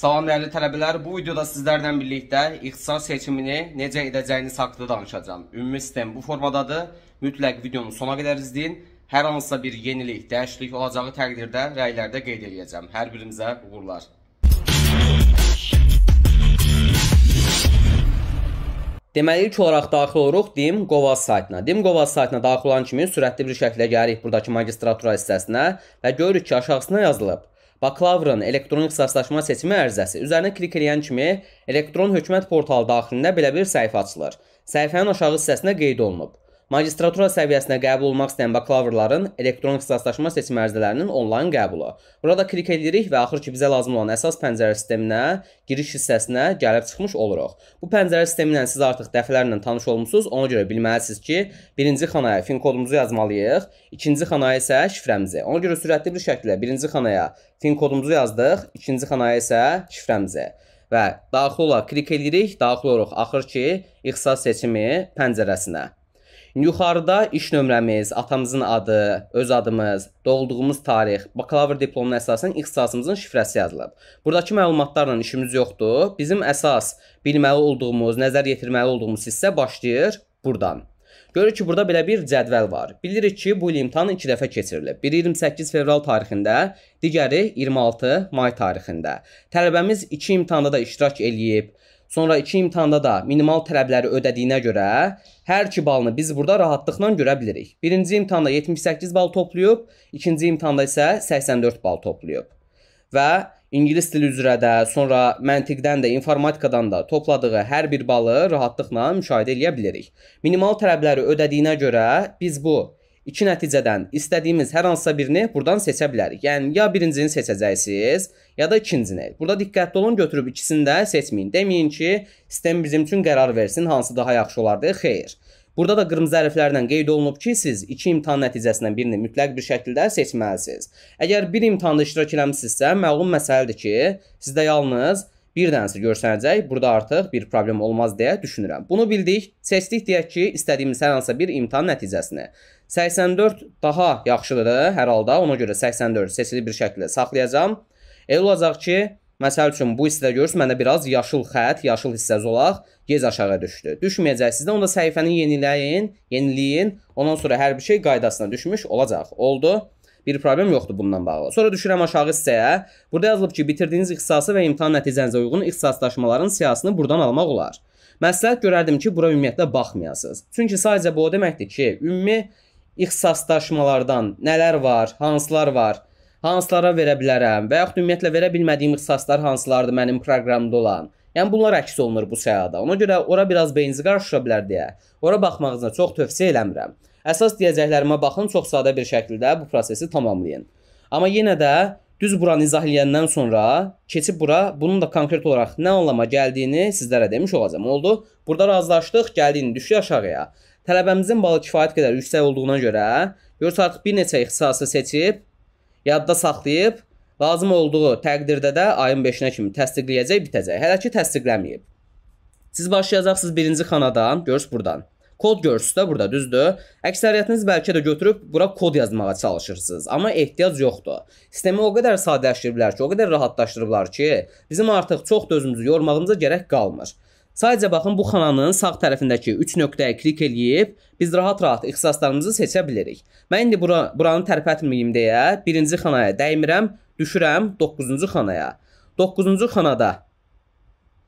Salam dəyərli tələbələr, bu videoda sizlərlə birlikdə ixtisar seçimini necə edəcəyiniz haqqında danışacağam. Ümumi sistem bu formadadır. Mütləq videonu sona qədər izləyin. Hər hansısa bir yenilik, dəyişiklik olacağı təqdirdə rəylərdə qeyd edəcəm. Hər birimizə uğurlar. Deməli, ilk olaraq daxil oluruq DIM Qova saytına. DIM Qova saytına daxil olan kimi sürətli bir şəkildə gəlirik buradakı magistratura hissəsinə və görürük ki, aşağısına yazılıb bakalavrın elektronik saslaşma seçimi ərizəsi üzərinə klik eləyən kimi elektron hökumət portalı daxilində belə bir səhifə açılır. Səhifənin aşağı hissəsinə qeyd olunub. Magistratura səviyyəsinə qəbul olmaq istəyən bakalavrların elektron ixtisaslaşma seçim ərizələrinin onlayn qəbulu. Burada klik edirik və axır ki, bizə lazım olan əsas pəncərə sisteminə, giriş hissəsinə gəlib çıxmış oluruq. Bu pəncərə sistemi ilə siz artıq dəfələrlə tanış olmusunuz. Ona görə bilməlisiniz ki, birinci xanaya fin kodumuzu yazmalıyıq, ikinci xanaya isə şifrəmizi. Ona görə sürətli bir şəkildə birinci xanaya fin kodumuzu yazdıq, ikinci xanaya isə şifrəmizi və daxil olaraq klik edirik, daxil oluruq axır ki, ixtisas seçimi pəncərəsinə. Yuxarıda iş nömrəmiz, atamızın adı, öz adımız, doğulduğumuz tarix, bakalavr diplomuna əsasən ixtisasımızın şifrəsi yazılıb. Buradakı məlumatlarla işimiz yoxdur. Bizim əsas bilməli olduğumuz, nəzər yetirməli olduğumuz hissə başlayır buradan. Görürük ki, burada belə bir cədvəl var. Bilirik ki, bu il imtahan 2 dəfə keçirilib. Biri 28 fevral tarixində, digəri 26 may tarixində. Tələbəmiz 2 imtahanda da iştirak eləyib. Sonra iki imtahanda da minimal tələbləri ödədiyinə görə hər iki balını biz burada rahatlıqla görə bilirik. Birinci imtahanda 78 bal toplayıb, ikinci imtahanda isə 84 bal toplayıb. Və ingilis dili üzrə də, sonra məntiqdən də, informatikadan da topladığı hər bir balı rahatlıqla müşahidə edə bilirik. Minimal tələbləri ödədiyinə görə biz bu iki nəticədən istədiyimiz hər hansısa birini buradan seçə bilərik. Yəni ya birincini seçəcəksiniz, ya da ikinci nəyi. Burada diqqətli olun, götürüb ikisini də seçməyin. Deməyin ki, sistem bizim üçün qərar versin, hansı daha yaxşı olardı. Xeyr. Burada da qırmızı hərflərlə qeyd olunub ki, siz iki imtahan nəticəsindən birini mütləq bir şəkildə seçməlisiniz. Əgər bir imtahanda iştirak eləmisinizsə, məlum məsələdir ki, sizdə yalnız bir dənəsi görsənəcək. Burada artıq bir problem olmaz deyə düşünürəm. Bunu bildik. Seçdik deyək ki, istədiyimiz hər hansı bir imtahan nəticəsini. 84 daha yaxşıdır hər halda. Ona görə 84 seçili bir şəkildə saxlayacağam. Elə olacaq ki, Məsəl üçün bu hissədə görürsüz, məndə biraz yaşıl xətt, yaşıl hissə zolaq gez aşağı düşdü. Düşməyəcəksiniz də, onda səhifəni yeniləyin, yeniləyin. Ondan sonra hər bir şey qaydasına düşmüş olacaq. Oldu. Bir problem yoxdur bununla bağlı. Sonra düşürəm aşağı hissəyə. Burada yazılıb ki, bitirdiyiniz ixtisası və imtahan nəticənizə uyğun ixtisaslaşmaların siyasını burdan almaq olar. Məsləhət görərdim ki, bura ümumiyyətlə baxmayasınız. Çünki sadəcə bu o deməkdir ki, ümumi ixtisaslaşmalardan nələr var, hansılar var, hansılara verə bilərəm və yaxud ümumiyyətlə verə bilmədiyim ixtisaslar hansılardır mənim proqramda olan. Yəni bunlar əks olunur bu səhada. Ona görə ora biraz beyninizi qarışdıra bilər deyə. Ora baxmağınıza çox tövsiyə eləmirəm. Əsas deyəcəklərimə baxın, çox sadə bir şəkildə bu prosesi tamamlayın. Amma yenə də düz buranı izah edəndən sonra keçib bura bunun da konkret olaraq nə anlama gəldiyini sizlərə demiş olacağam. Oldu? Burada razılaşdıq, gəldiyini düşdü aşağıya. Tələbəmizin balı kifayət qədər yüksək olduğuna görə, görürsə artıq bir neçə ixtisası seçib yadda saxlayıb lazım olduğu təqdirdə də ayın 5-nə kimi təsdiqləyəcək, bitəcək. Hələ ki təsdiqləməyib. Siz başlayacaqsınız birinci xanadan, görs burdan. Kod görsüz də burada, düzdür? Əksəriyyətiniz bəlkə də götürüb bura kod yazmağa çalışırsınız, amma ehtiyac yoxdur. Sistemi o qədər sadələşdiriblər ki, o qədər rahatlaşdırıblar ki, bizim artıq çox dözümüzü yormağımıza gərək qalmır. Sadəcə baxın bu xananın sağ tərəfindəki 3 nöqtəyə klik eləyib biz rahat-rahat ixtisaslarımızı seçə bilirik. Mən indi bura, buranı tərpətməyim deyə 1-ci xanaya dəymirəm, düşürəm 9-cu xanaya. 9-cu xanada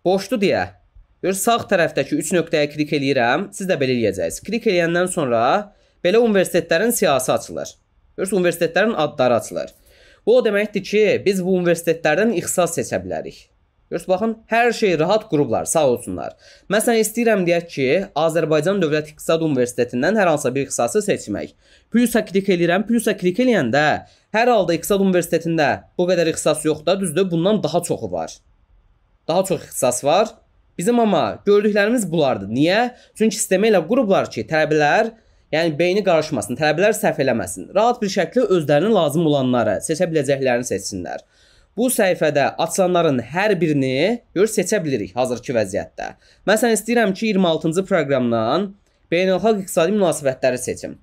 boşdur deyə gör sağ tərəfdəki 3 nöqtəyə klik eləyirəm. Siz də belə eləyəcəksiniz. Klik eləyəndən sonra belə universitetlərin siyasi açılır. Görürsüz universitetlərin adları açılır. Bu o deməkdir ki, biz bu universitetlərdən ixtisas seçə bilərik. Görürsüz, baxın, hər şey rahat qurublar, sağ olsunlar. Məsələn, istəyirəm deyək ki, Azərbaycan Dövlət İqtisad Universitetindən hər hansısa bir ixtisası seçmək. Plusa klik eləyirəm, plusa klik eləyəndə hər halda İqtisad Universitetində bu qədər ixtisas yoxdur, düzdür? Bundan daha çoxu var. Daha çox ixtisas var. Bizim amma gördüklərimiz bunlardır. Niyə? Çünki sistemi elə qurublar ki, tələbələr Yəni beyni qarışmasın, tələbələr səhv eləməsin. Rahat bir şəkildə özlərinə lazım olanları, seçə biləcəklərini seçsinlər. Bu səhifədə açılanların hər birini gör seçə bilirik hazırki vəziyyətdə. Məsələn istəyirəm ki, 26-cı proqramdan beynəlxalq iqtisadi münasibətləri seçim.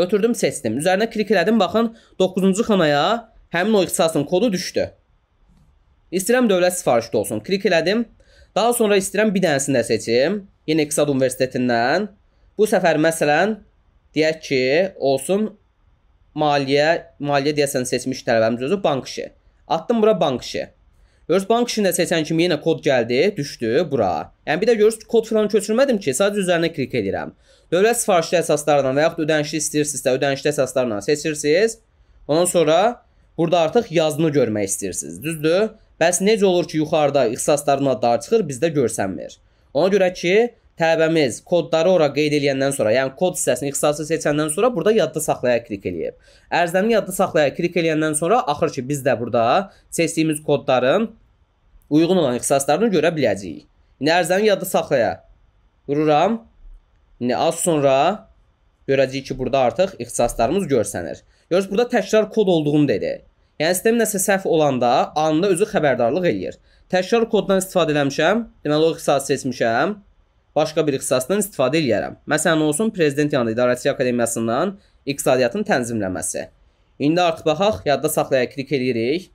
Götürdüm, seçdim. Üzərinə klik elədim, baxın 9-cu xanaya həmin o ixtisasın kodu düşdü. İstəyirəm dövlət sifarişdə olsun. Klik elədim. Daha sonra istəyirəm bir dənəsini də seçim. Yenə İqtisad Universitetindən. Bu səfər məsələn deyək ki, olsun maliyyə, maliyyə deyəsən seçmiş tələbəmiz özü bank işi. Atdım bura bank işi. Görürüz bank işində seçən kimi yenə kod gəldi, düşdü bura. Yəni bir də görürüz kod filan köçürmədim ki, sadəcə üzərinə klik edirəm. Dövlət sifarişli əsaslarla və yaxud ödənişli istəyirsinizsə, ödənişli əsaslarla seçirsiniz. Ondan sonra burada artıq yazını görmək istəyirsiniz. Düzdür? Bəs necə olur ki, yuxarıda ixtisasların adları çıxır, bizdə görsənmir. Ona görə ki, təbəmiz kodları ora qeyd edəndən sonra, yəni kod hissəsini ixtisası seçəndən sonra burada yadda saxlayaraq klik eləyib. Ərizəni yadda saxlayaraq klik eləyəndən sonra axır ki biz də burada seçdiyimiz kodların uyğun olan ixtisaslarını görə biləcəyik. İndi ərizəni yadda saxlaya vururam. İndi az sonra görəcəyik ki, burada artıq ixtisaslarımız görsənir. Görürsüz, burada təkrar kod olduğunu dedi. Yəni sistem nəsə səhv olanda anında özü xəbərdarlıq eləyir. Təkrar koddan istifadə eləmişəm. Deməli o ixtisası seçmişəm başqa bir ixtisasdan istifadə eləyərəm. Məsələn olsun, Prezident yanı İdarəçi Akademiyasından iqtisadiyyatın tənzimləməsi. İndi artıq baxaq, yadda saxlayaq, klik eləyirik.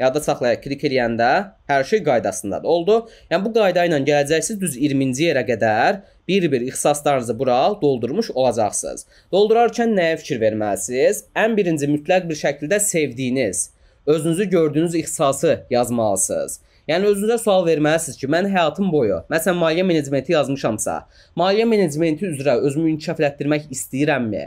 Yadda saxlayaq, klik eləyəndə hər şey qaydasındadır. Oldu. Yəni bu qayda ilə gələcəksiniz düz 20-ci yerə qədər bir-bir ixtisaslarınızı bura doldurmuş olacaqsınız. Doldurarkən nəyə fikir verməlisiniz? Ən birinci mütləq bir şəkildə sevdiyiniz, özünüzü gördüyünüz ixtisası yazmalısınız. Yəni özünüzə sual verməlisiniz ki, mən həyatım boyu, məsələn, maliyyə menecmenti yazmışamsa, maliyyə menecmenti üzrə özümü inkişaf elətdirmək istəyirəmmi?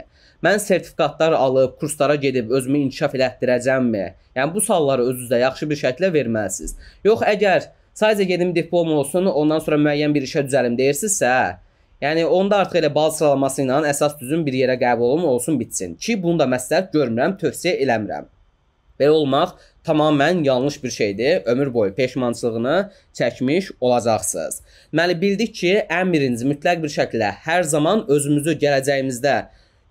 Mən sertifikatlar alıb, kurslara gedib özümü inkişaf elətdirəcəmmi? Yəni bu sualları özünüzə yaxşı bir şəkildə verməlisiniz. Yox, əgər sadəcə gedim diplom olsun, ondan sonra müəyyən bir işə düzəlim deyirsinizsə, Yəni onda artıq elə bal sıralaması ilə əsas düzün bir yerə qəbul olun, olsun bitsin. Ki bunu da məsləhət görmürəm, tövsiyə eləmirəm. Belə olmaq tamamilə yanlış bir şeydir. Ömür boyu peşmançılığını çəkmiş olacaqsınız. Deməli bildik ki, ən birinci mütləq bir şəkildə hər zaman özümüzü gələcəyimizdə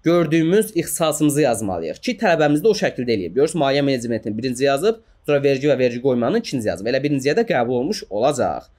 gördüyümüz ixtisasımızı yazmalıyıq ki, tələbəmiz də o şəkildə eləyib. Görürsüz, maliyyə menecmentini birinci yazıb, sonra vergi və vergi qoymanı ikinci yazıb. Elə birinciyə də qəbul olmuş olacaq.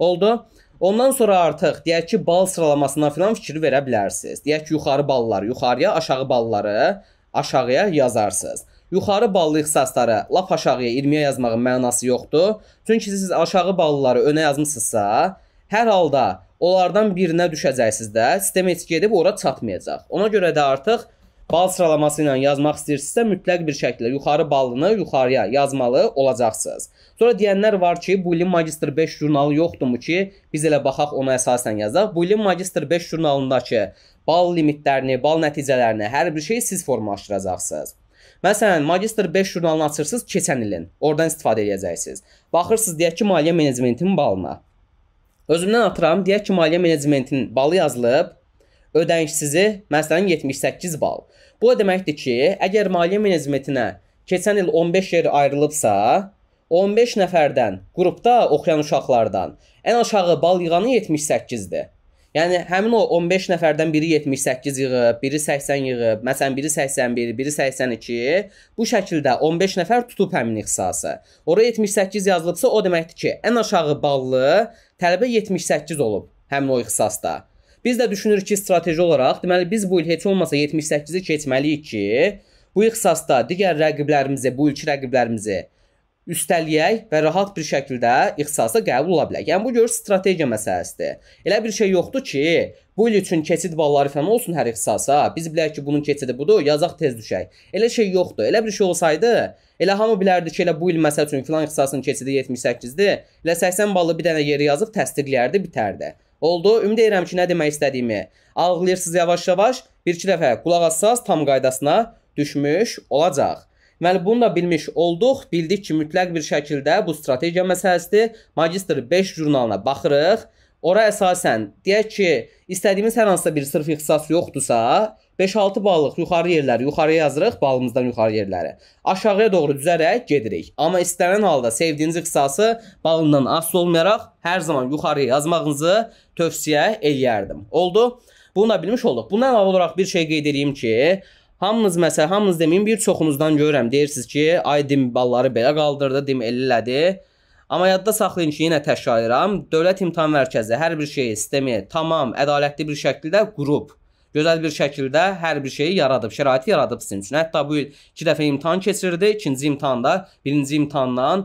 Oldu? Ondan sonra artıq deyək ki, bal sıralamasına filan fikir verə bilərsiniz. Deyək ki, yuxarı balları yuxarıya, aşağı balları aşağıya yazarsınız yuxarı ballı ixtisasları lap aşağıya 20-yə yazmağın mənası yoxdur. Çünki siz aşağı ballıları önə yazmısınızsa, hər halda onlardan birinə düşəcəksiniz də, sistem heç gedib ora çatmayacaq. Ona görə də artıq bal sıralaması ilə yazmaq istəyirsinizsə, mütləq bir şəkildə yuxarı ballını yuxarıya yazmalı olacaqsınız. Sonra deyənlər var ki, bu ilin magistr 5 jurnalı yoxdurmu ki, biz elə baxaq ona əsasən yazaq. Bu ilin magistr 5 jurnalındakı bal limitlərini, bal nəticələrini, hər bir şeyi siz formalaşdıracaqsınız. Məsələn, magistr 5 jurnalını açırsınız keçən ilin. Oradan istifadə edəcəksiniz. Baxırsınız deyək ki, maliyyə menecmentinin balına. Özümdən atıram, deyək ki, maliyyə menecmentinin balı yazılıb, ödəniş sizi məsələn 78 bal. Bu o deməkdir ki, əgər maliyyə menecmentinə keçən il 15 yer ayrılıbsa, 15 nəfərdən, qrupda oxuyan uşaqlardan ən aşağı bal yığanı 78-dir. Yəni həmin o 15 nəfərdən biri 78 yığıb, biri 80 yığıb, məsələn biri 81, biri 82. Bu şəkildə 15 nəfər tutub həmin ixtisası. Ora 78 yazılıbsa, o deməkdir ki, ən aşağı ballı tələbə 78 olub həmin o ixtisasda. Biz də düşünürük ki, strateji olaraq, deməli biz bu il heç olmasa 78-i keçməliyik ki, bu ixtisasda digər rəqiblərimizi, bu ilki rəqiblərimizi üstəliyək və rahat bir şəkildə ixtisasa qəbul ola bilək. Yəni bu görür strategiya məsələsidir. Elə bir şey yoxdur ki, bu il üçün keçid balları fən olsun hər ixtisasa. Biz bilək ki, bunun keçidi budur, yazaq tez düşək. Elə şey yoxdur. Elə bir şey olsaydı, elə hamı bilərdi ki, elə bu il məsəl üçün filan ixtisasın keçidi 78-dir. Elə 80 ballı bir dənə yeri yazıb təsdiqləyərdi, bitərdi. Oldu. Ümid edirəm ki, nə demək istədiyimi ağlayırsınız yavaş-yavaş. Bir-iki dəfə qulaq assaz tam qaydasına düşmüş olacaq. Deməli bunu da bilmiş olduq. Bildik ki, mütləq bir şəkildə bu strategiya məsələsidir. Magistr 5 jurnalına baxırıq. Ora əsasən deyək ki, istədiyimiz hər hansısa bir sırf ixtisas yoxdursa, 5-6 ballıq yuxarı yerləri yuxarıya yazırıq, balımızdan yuxarı yerləri. Aşağıya doğru düzərək gedirik. Amma istənilən halda sevdiyiniz ixtisası balından asılı olmayaraq hər zaman yuxarıya yazmağınızı tövsiyə eləyərdim. Oldu? Bunu da bilmiş olduq. Bundan əlavə olaraq bir şey qeyd edeyim ki, Hamınız məsəl, hamınız deməyin, bir çoxunuzdan görürəm. Deyirsiniz ki, ay dim balları belə qaldırdı, dim ellədi. Amma yadda saxlayın ki, yenə təkrarlayıram. Dövlət İmtahan Mərkəzi hər bir şeyi sistemi tamam, ədalətli bir şəkildə qurub. Gözəl bir şəkildə hər bir şeyi yaradıb, şəraiti yaradıb sizin üçün. Hətta bu il 2 dəfə imtahan keçirdi. İkinci imtahanda birinci imtahandan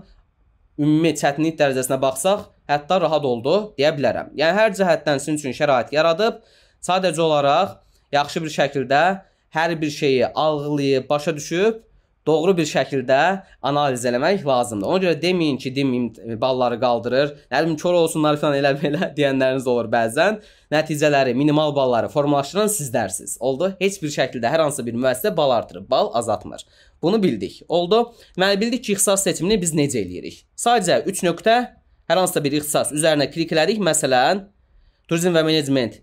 ümumi çətinlik dərəcəsinə baxsaq, hətta rahat oldu deyə bilərəm. Yəni hər cəhətdən sizin üçün şərait yaradıb. Sadəcə olaraq yaxşı bir şəkildə hər bir şeyi alğılayıb, başa düşüb doğru bir şəkildə analiz eləmək lazımdır. Ona görə deməyin ki, deməyim e, balları qaldırır. Nə bilim kor olsunlar falan elə belə deyənləriniz olur bəzən. Nəticələri, minimal balları formalaşdıran sizlərsiz. Oldu? Heç bir şəkildə hər hansı bir müəssisə bal artırıb, bal azaltmır. Bunu bildik. Oldu? Deməli bildik ki, ixtisas seçimini biz necə eləyirik? Sadəcə 3 nöqtə hər hansısa bir ixtisas üzərinə kliklədik. Məsələn, turizm və menecment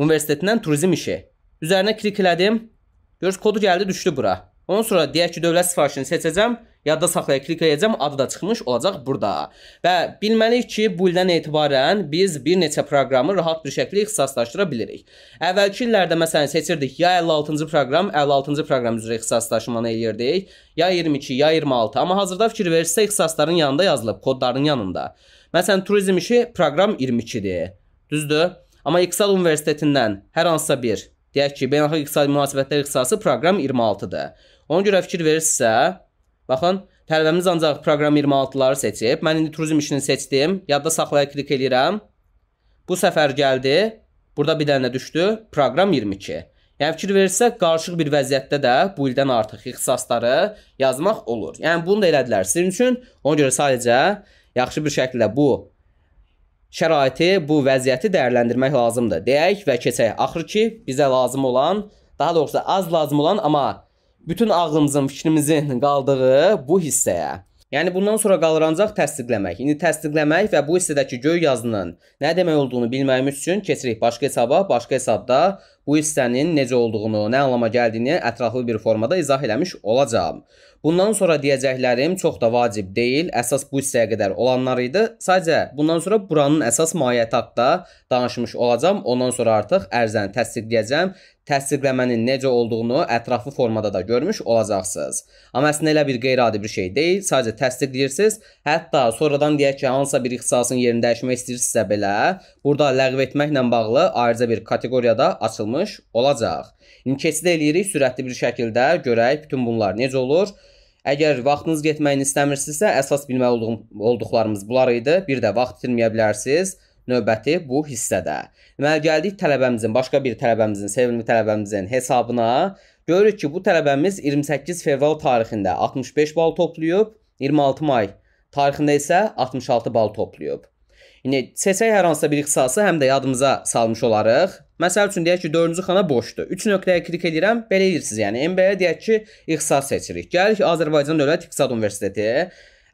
universitetindən turizm işi. Üzərinə kliklədim. Görürsüz kodu gəldi, düşdü bura. Ondan sonra deyək ki, dövlət sifarişini seçəcəm, yadda saxlayıb klik edəcəm, adı da çıxmış olacaq burada. Və bilməliyik ki, bu ildən etibarən biz bir neçə proqramı rahat bir şəkildə ixtisaslaşdıra bilirik. Əvvəlki illərdə məsələn seçirdik ya 56-cı proqram, 56-cı proqram üzrə ixtisaslaşmanı eləyirdik, ya 22, ya 26, amma hazırda fikir verirsə ixtisasların yanında yazılıb, kodların yanında. Məsələn, turizm işi proqram 22-dir. Düzdür? Amma İqtisad Universitetindən hər hansısa bir Deyək ki, beynəlxalq iqtisadi münasibətlər ixtisası proqram 26-dır. Ona görə fikir verirsinizsə, baxın, tələbəmiz ancaq proqram 26-ları seçib. Mən indi turizm işini seçdim. Yadda saxlayıb klik eləyirəm. Bu səfər gəldi. Burada bir dənə düşdü. Proqram 22. Yəni fikir verirsə, qarışıq bir vəziyyətdə də bu ildən artıq ixtisasları yazmaq olur. Yəni bunu da elədilər sizin üçün. Ona görə sadəcə yaxşı bir şəkildə bu şəraiti, bu vəziyyəti dəyərləndirmək lazımdır. Deyək və keçək. Axır ki, bizə lazım olan, daha doğrusu az lazım olan, amma bütün ağlımızın, fikrimizin qaldığı bu hissəyə. Yəni bundan sonra qalır ancaq təsdiqləmək. İndi təsdiqləmək və bu hissədəki göy yazının nə demək olduğunu bilməyimiz üçün keçirik başqa hesaba. Başqa hesabda bu hissənin necə olduğunu, nə anlama gəldiyini ətraflı bir formada izah eləmiş olacağam. Bundan sonra deyəcəklərim çox da vacib deyil, əsas bu hissəyə qədər olanlar idi. Sadəcə bundan sonra buranın əsas mahiyyəti haqqında danışmış olacağam. Ondan sonra artıq ərzəni təsdiqləyəcəm təsdiqləmənin necə olduğunu ətraflı formada da görmüş olacaqsınız. Amma əslində elə bir qeyri-adi bir şey deyil, sadəcə təsdiqləyirsiniz. Hətta sonradan deyək ki, hansısa bir ixtisasın yerini dəyişmək istəyirsinizsə belə, burada ləğv etməklə bağlı ayrıca bir kateqoriyada açılmış olacaq. İndi keçid eləyirik sürətli bir şəkildə görək bütün bunlar necə olur. Əgər vaxtınız getməyini istəmirsinizsə, əsas bilmək olduqlarımız bunlar idi. Bir də vaxt itirməyə bilərsiniz növbəti bu hissədə. Deməli gəldik tələbəmizin, başqa bir tələbəmizin, sevimli tələbəmizin hesabına. Görürük ki, bu tələbəmiz 28 fevral tarixində 65 bal toplayıb, 26 may tarixində isə 66 bal toplayıb. Yəni seçək hər hansısa bir ixtisası həm də yadımıza salmış olarıq. Məsəl üçün deyək ki, 4-cü xana boşdur. 3 nöqtəyə klik edirəm, belə edirsiniz. Yəni MBA-yə e deyək ki, ixtisas seçirik. Gəlirik Azərbaycan Dövlət İqtisad Universiteti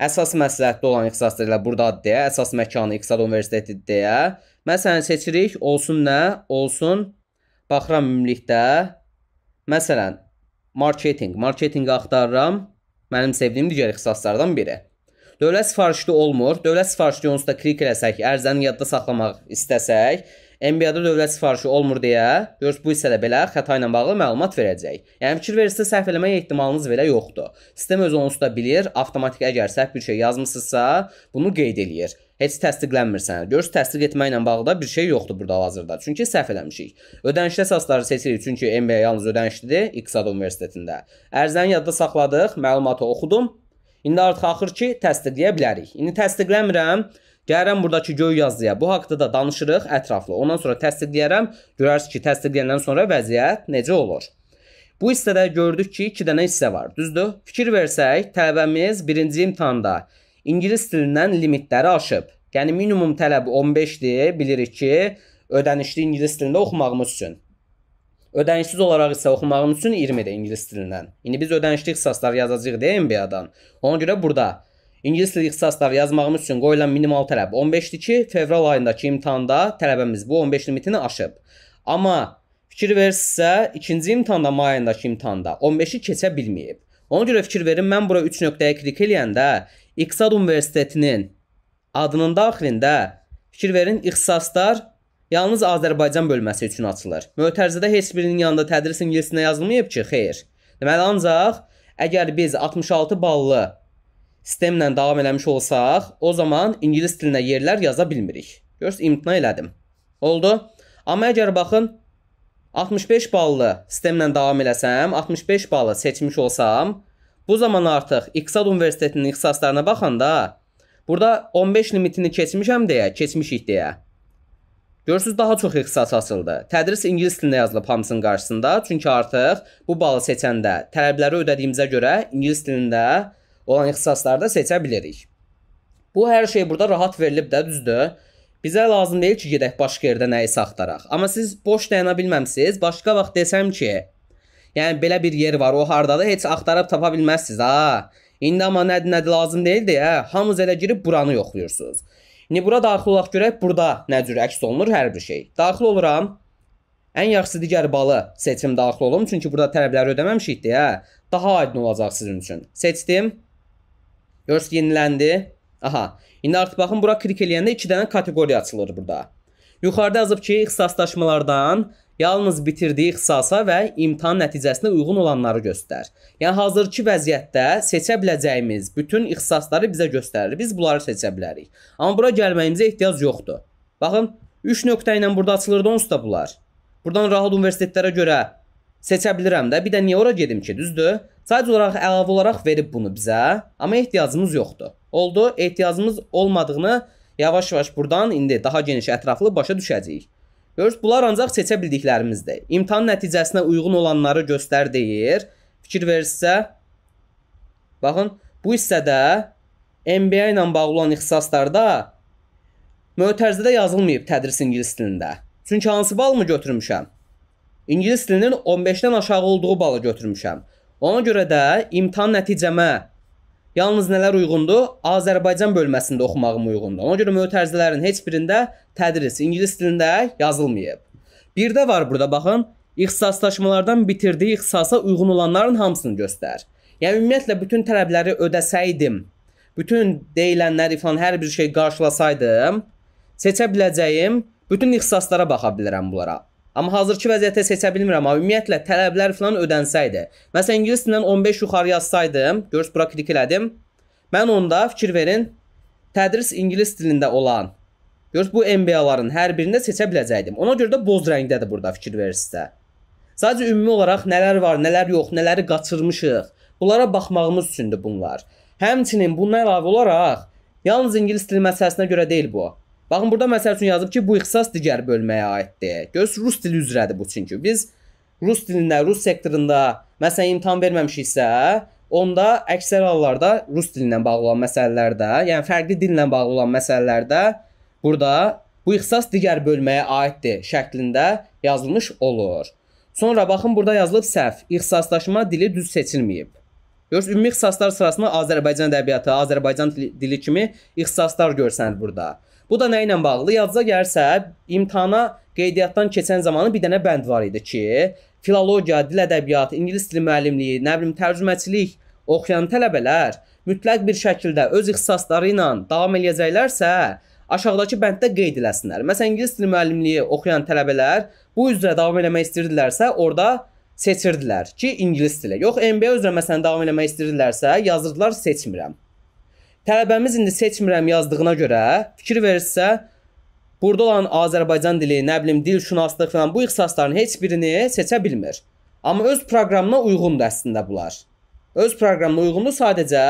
əsas məsləhətli olan ixtisas elə burdadır deyə, əsas məkanı İqtisad Universitetidir deyə, mən səni seçirik. Olsun nə? Olsun baxıram ümumilikdə. Məsələn, marketing. Marketinqi axtarıram. Mənim sevdiyim digər ixtisaslardan biri. Dövlət sifarişli olmur. Dövlət sifarişli onsuz da klik eləsək, ərzəni yadda saxlamaq istəsək, NBA-da dövlət sifarişi olmur deyə, görürsüz bu hissədə belə xəta ilə bağlı məlumat verəcək. Yəni fikir verirsiniz, səhv eləmə ehtimalınız belə yoxdur. Sistem öz onsuz da bilir, avtomatik əgər səhv bir şey yazmısınızsa, bunu qeyd eləyir heç təsdiqlənmir sənə. Görürsüz, təsdiq etməklə bağlı da bir şey yoxdur burada hazırda. Çünki səhv eləmişik. Ödənişli əsasları seçirik, çünki MBA yalnız ödənişlidir İqtisad Universitetində. Ərzəni yadda saxladıq, məlumatı oxudum. İndi artıq axır ki, təsdiqləyə bilərik. İndi təsdiqləmirəm. Gəlirəm buradakı göy yazıya. Bu haqqda da danışırıq ətraflı. Ondan sonra təsdiqləyərəm. Görərsiniz ki, təsdiqləyəndən sonra vəziyyət necə olur. Bu hissədə gördük ki, 2 dənə hissə var. Düzdür? Fikir versək, tələbəmiz 1-ci imtahanda ingilis dilindən limitləri aşıb. Yəni minimum tələb 15-dir. Bilirik ki, ödənişli ingilis dilində oxumağımız üçün. Ödənişsiz olaraq isə oxumağımız üçün 20-də ingilis dilindən. İndi biz ödənişli ixtisaslar yazacağıq deyə MBA-dan. Ona görə burada İngilis dili ixtisasları yazmağımız üçün qoyulan minimal tələb 15-dir ki, fevral ayındakı imtahanda tələbəmiz bu 15 limitini aşıb. Amma fikir versisə, ikinci imtahanda may ayındakı imtahanda 15-i keçə bilməyib. Ona görə fikir verin, mən bura 3 nöqtəyə klik eləyəndə İqtisad Universitetinin adının daxilində fikir verin, ixtisaslar yalnız Azərbaycan bölməsi üçün açılır. Mötərizədə heç birinin yanında tədris ingilisində yazılmayıb ki, xeyr. Deməli ancaq əgər biz 66 ballı sistemlə davam eləmiş olsaq, o zaman ingilis dilinə yerlər yaza bilmirik. Görürsüz, imtina elədim. Oldu. Amma əgər baxın, 65 ballı sistemlə davam eləsəm, 65 ballı seçmiş olsam, bu zaman artıq İqtisad Universitetinin ixtisaslarına baxanda, burada 15 limitini keçmişəm deyə, keçmişik deyə. Görürsüz, daha çox ixtisas açıldı. Tədris ingilis dilində yazılıb hamısının qarşısında, çünki artıq bu balı seçəndə tələbləri ödədiyimizə görə ingilis dilində yazılıb olan ixtisaslarda seçə bilərik. Bu hər şey burada rahat verilib də, düzdür? Bizə lazım deyil ki, gedək başqa yerdə nəyisə axtaraq. Amma siz boş dayana bilməmsiniz. Başqa vaxt desəm ki, yəni belə bir yer var, o hardadır, heç axtarıb tapa bilməzsiniz, ha. İndi amma nədir, nədir lazım deyil deyə hə? hamınız elə girib buranı yoxluyursunuz. İndi bura daxil olaq görək burada nə cür əks olunur hər bir şey. Daxil oluram. Ən yaxşısı digər balı seçim daxil olum, çünki burada tələbləri ödəməmişik deyə hə? daha aydın olacaq sizin üçün. Seçdim. Görürsüz yeniləndi. Aha. İndi artıq baxın bura klik eləyəndə 2 dənə kateqoriya açılır burada. Yuxarıda yazıb ki, ixtisaslaşmalardan yalnız bitirdiyi ixtisasa və imtahan nəticəsinə uyğun olanları göstər. Yəni hazırki vəziyyətdə seçə biləcəyimiz bütün ixtisasları bizə göstərir. Biz bunları seçə bilərik. Amma bura gəlməyimizə ehtiyac yoxdur. Baxın, 3 nöqtə ilə burada açılırdı onsuz da bunlar. Buradan rahat universitetlərə görə Seçə bilirəm də. Bir də niyə ora gedim ki, düzdür? Sadəcə olaraq əlavə olaraq verib bunu bizə, amma ehtiyacımız yoxdur. Oldu, ehtiyacımız olmadığını yavaş-yavaş burdan indi daha geniş ətraflı başa düşəcəyik. Görürsüz, bunlar ancaq seçə bildiklərimizdir. İmtahan nəticəsinə uyğun olanları göstər deyir. Fikir verirsə, baxın, bu hissədə MBA ilə bağlı olan ixtisaslarda mötərizədə yazılmayıb tədris ingilis dilində. Çünki hansı bal mı götürmüşəm? İngilis dilinin 15-dən aşağı olduğu balı götürmüşəm. Ona görə də imtahan nəticəmə yalnız nələr uyğundur? Azərbaycan bölməsində oxumağım uyğundur. Ona görə mötərizələrin heç birində tədris ingilis dilində yazılmayıb. Bir də var burada baxın, ixtisaslaşmalardan bitirdiyi ixtisasa uyğun olanların hamısını göstər. Yəni ümumiyyətlə bütün tələbləri ödəsəydim, bütün deyilənləri falan hər bir şey qarşılasaydım, seçə biləcəyim bütün ixtisaslara baxa bilərəm bunlara. Amma hazırki vəziyyətə seçə bilmirəm. Amma ümumiyyətlə tələblər filan ödənsəydi. Məsələn ingilis dilindən 15 yuxarı yazsaydım, görürsüz bura klik elədim. Mən onda fikir verin, tədris ingilis dilində olan. Görürsüz bu MBA-ların hər birində seçə biləcəydim. Ona görə də boz rəngdədir burada fikir verirsə. Sadəcə ümumi olaraq nələr var, nələr yox, nələri qaçırmışıq. Bunlara baxmağımız üçündür bunlar. Həmçinin bundan əlavə olaraq yalnız ingilis dili məsələsinə görə deyil bu. Baxın burada məsəl üçün yazıb ki, bu ixtisas digər bölməyə aiddir. Göz rus dili üzrədir bu çünki. Biz rus dilində, rus sektorunda məsələn imtahan verməmişiksə, onda əksər hallarda rus dilindən bağlı olan məsələlərdə, yəni fərqli dillə bağlı olan məsələlərdə burada bu ixtisas digər bölməyə aiddir şəklində yazılmış olur. Sonra baxın burada yazılıb səhv. İxtisaslaşma dili düz seçilməyib. Görürsüz, ümumi ixtisaslar sırasında Azərbaycan ədəbiyyatı, Azərbaycan dili kimi ixtisaslar görsənir burada. Bu da nə ilə bağlı? Yadınıza gəlsə, imtahana qeydiyyatdan keçən zamanı bir dənə bənd var idi ki, filologiya, dil ədəbiyyatı, ingilis dili müəllimliyi, nə bilim tərcüməçilik oxuyan tələbələr mütləq bir şəkildə öz ixtisasları ilə davam eləyəcəklərsə, aşağıdakı bənddə qeyd eləsinlər. Məsələn, ingilis dili müəllimliyi oxuyan tələbələr bu üzrə davam eləmək istirdilərsə, orada seçirdilər ki, ingilis dili. Yox, MBA üzrə məsələn davam eləmək istirdilərsə, yazırdılar seçmirəm. Tələbəmiz indi seçmirəm yazdığına görə fikir verirsə, burada olan Azərbaycan dili, nə bilim, dilşünaslıq falan bu ixtisasların heç birini seçə bilmir. Amma öz proqramına uyğundur əslində bunlar. Öz proqramına uyğundur sadəcə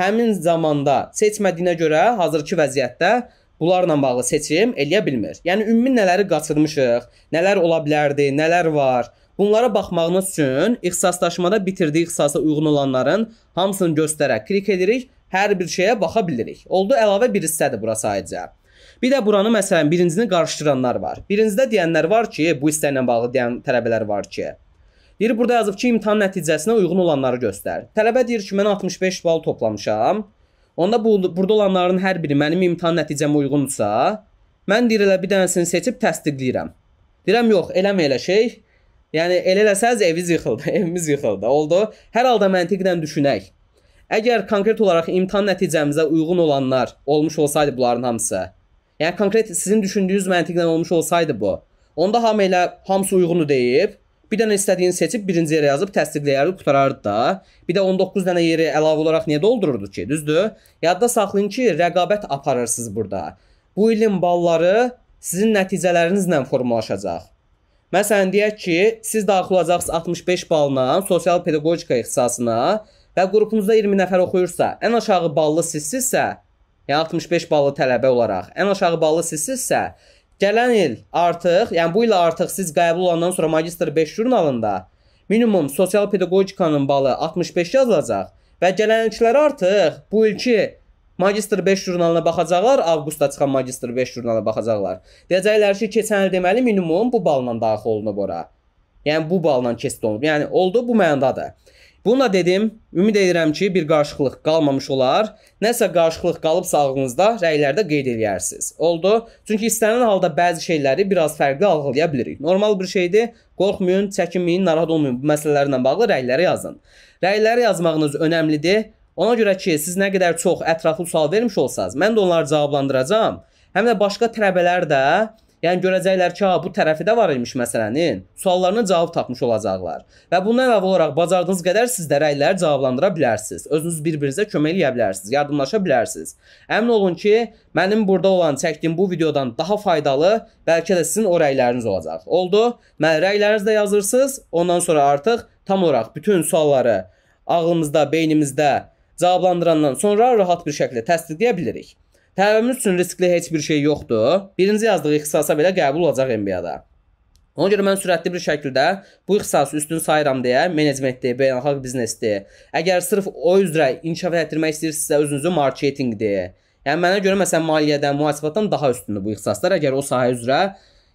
həmin zamanda seçmədiyinə görə hazırki vəziyyətdə bunlarla bağlı seçim eləyə bilmir. Yəni ümumi nələri qaçırmışıq, nələr ola bilərdi, nələr var. Bunlara baxmağınız üçün ixtisaslaşmada bitirdiyi ixtisasa uyğun olanların hamısını göstərək klik edirik hər bir şeyə baxa bilirik. Oldu əlavə bir hissədir bura sadəcə. Bir də buranı məsələn birincini qarışdıranlar var. Birincidə deyənlər var ki, bu hissə ilə bağlı deyən tələbələr var ki, Deyir burada yazıb ki, imtahan nəticəsinə uyğun olanları göstər. Tələbə deyir ki, mən 65 bal toplamışam. Onda bu burada olanların hər biri mənim imtahan nəticəmə uyğundursa, mən deyir elə bir dənəsini seçib təsdiqləyirəm. Deyirəm yox, eləmə elə şey. Yəni elə eləsəz eviniz yıxıldı, evimiz yıxıldı. Oldu. Hər halda məntiqdən düşünək. Əgər konkret olaraq imtahan nəticəmizə uyğun olanlar olmuş olsaydı bunların hamısı, yəni konkret sizin düşündüyünüz məntiqlə olmuş olsaydı bu, onda hamı elə hamısı uyğunu deyib, bir dənə istədiyini seçib birinci yerə yazıb təsdiqləyərdi, qutarardı da. Bir də 19 dənə yeri əlavə olaraq niyə doldururdu ki, düzdür? Yadda saxlayın ki, rəqabət aparırsınız burada. Bu ilin balları sizin nəticələrinizlə formalaşacaq. Məsələn deyək ki, siz daxil olacaqsınız 65 balla sosial pedaqogika ixtisasına, və qrupunuzda 20 nəfər oxuyursa, ən aşağı ballı sizsizsə, yəni 65 ballı tələbə olaraq ən aşağı ballı sizsizsə, gələn il artıq, yəni bu il artıq siz qəbul olandan sonra magistr 5 jurnalında minimum sosial pedaqogikanın balı 65 yazılacaq və gələn ilkilər artıq bu ilki Magistr 5 jurnalına baxacaqlar, avqustda çıxan Magistr 5 jurnalına baxacaqlar. Deyəcəklər ki, keçən il deməli minimum bu balla daxil olunub ora. Yəni bu balla keçid olunub. Yəni oldu bu mənadadır. Bununla dedim, ümid edirəm ki, bir qarşıqlıq qalmamış olar. Nəsə qarşıqlıq qalıbsa ağlınızda, rəylərdə qeyd eləyərsiniz. Oldu? Çünki istənilən halda bəzi şeyləri biraz fərqli alğılaya bilərik. Normal bir şeydir. Qorxmayın, çəkinməyin, narahat olmayın. Bu məsələlərlə bağlı rəylərə yazın. Rəyləri yazmağınız önəmlidir. Ona görə ki, siz nə qədər çox ətraflı sual vermiş olsanız, mən də onları cavablandıracağam. Həm də başqa tələbələr də Yəni görəcəklər ki, ha bu tərəfi də var imiş məsələnin. E, suallarına cavab tapmış olacaqlar. Və bundan əlavə olaraq bacardığınız qədər siz də rəyləri cavablandıra bilərsiniz. Özünüz bir-birinizə kömək eləyə bilərsiniz, yardımlaşa bilərsiniz. Əmin olun ki, mənim burada olan çəkdiyim bu videodan daha faydalı, bəlkə də sizin o rəyləriniz olacaq. Oldu? Mən rəylərinizi də yazırsınız. Ondan sonra artıq tam olaraq bütün sualları ağlımızda, beynimizdə cavablandırandan sonra rahat bir şəkildə təsdiqləyə bilərik. Təlimimiz üçün riskli heç bir şey yoxdur. Birinci yazdığı ixtisasa belə qəbul olacaq MBA-da. Ona görə mən sürətli bir şəkildə bu ixtisası üstün sayıram deyə menecmentdir, beynəlxalq biznesdir. Əgər sırf o üzrə inkişaf etdirmək istəyirsinizsə özünüzü marketinqdir. Yəni mənə görə məsələn maliyyədən, mühasibatdan daha üstündür bu ixtisaslar. Əgər o sahə üzrə,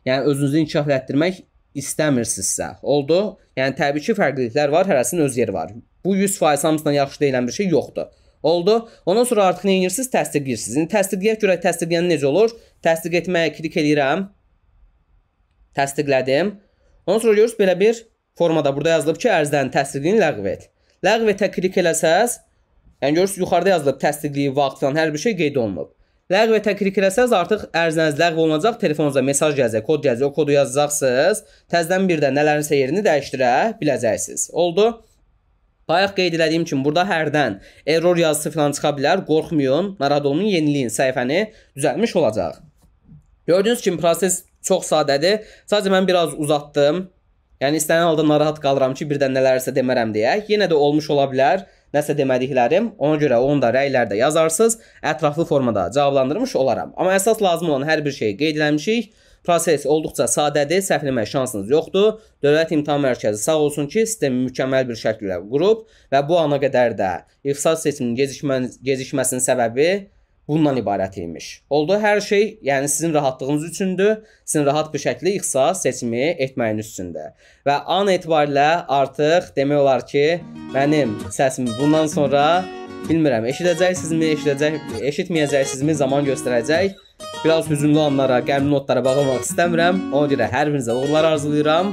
yəni özünüzü inkişaf etdirmək istəmirsinizsə, oldu? Yəni təbii ki, fərqliliklər var, hərəsinin öz yeri var. Bu 100% hamısından yaxşı deyilən bir şey yoxdur. Oldu. Ondan sonra artıq nə edirsiniz? Təsdiqləyirsiniz. İndi təsdiqləyək görək təsdiqləyən necə olur? Təsdiq etməyə klik eləyirəm. Təsdiqlədim. Ondan sonra görürsüz belə bir formada burada yazılıb ki, ərzlərin təsdiqliyini ləğv et. Ləğv etə klik eləsəz, yəni görürsüz yuxarıda yazılıb təsdiqliyi vaxt filan hər bir şey qeyd olunub. Ləğv etə klik eləsəz, artıq ərzəniz ləğv olunacaq, telefonunuza mesaj gələcək, kod gələcək, o kodu yazacaqsınız. Təzədən bir də nələrinsə yerini dəyişdirə biləcəksiniz. Oldu? Bayaq qeyd elədiyim kimi burada hərdən error yazısı filan çıxa bilər. Qorxmayın, Naradomun yeniliyin səhifəni düzəlmiş olacaq. Gördüyünüz kimi proses çox sadədir. Sadəcə mən biraz uzatdım. Yəni istənilən halda narahat qalıram ki, birdən nələrsə demərəm deyə. Yenə də olmuş ola bilər nəsə demədiklərim. Ona görə onu da rəylərdə yazarsınız. Ətraflı formada cavablandırmış olaram. Amma əsas lazım olan hər bir şeyi qeyd eləmişik. Proses olduqca sadədir, səhv eləmək şansınız yoxdur. Dövlət İmtahan Mərkəzi sağ olsun ki, sistemi mükəmməl bir şəkildə qurub və bu ana qədər də ixtisas seçiminin gecikmə, gecikməsinin səbəbi bundan ibarət imiş. Oldu hər şey, yəni sizin rahatlığınız üçündür, sizin rahat bir şəkildə ixtisas seçimi etməyiniz üçündür. Və an etibarilə artıq demək olar ki, mənim səsim bundan sonra bilmirəm, eşidəcəksinizmi, eşidəcək, eşitməyəcəksinizmi zaman göstərəcək. Biraz hüzünlü anlara, qəmli notlara bağlamaq istəmirəm. Ona görə hər birinizə uğurlar arzulayıram.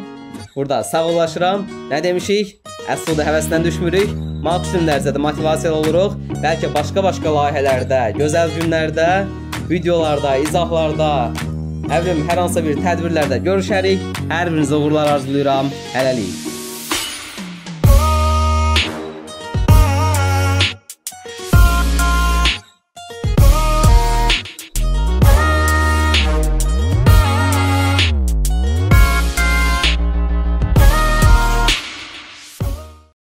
Burada sağollaşıram. Nə demişik? Əsl da həvəsdən düşmürük. Marx günlərinizdə də motivasiyalı oluruq. Bəlkə başqa-başqa layihələrdə, gözəl günlərdə, videolarda, izahlarda, nə bilim, hər hansısa bir tədbirlərdə görüşərik. Hər birinizə uğurlar arzulayıram. Hələlik.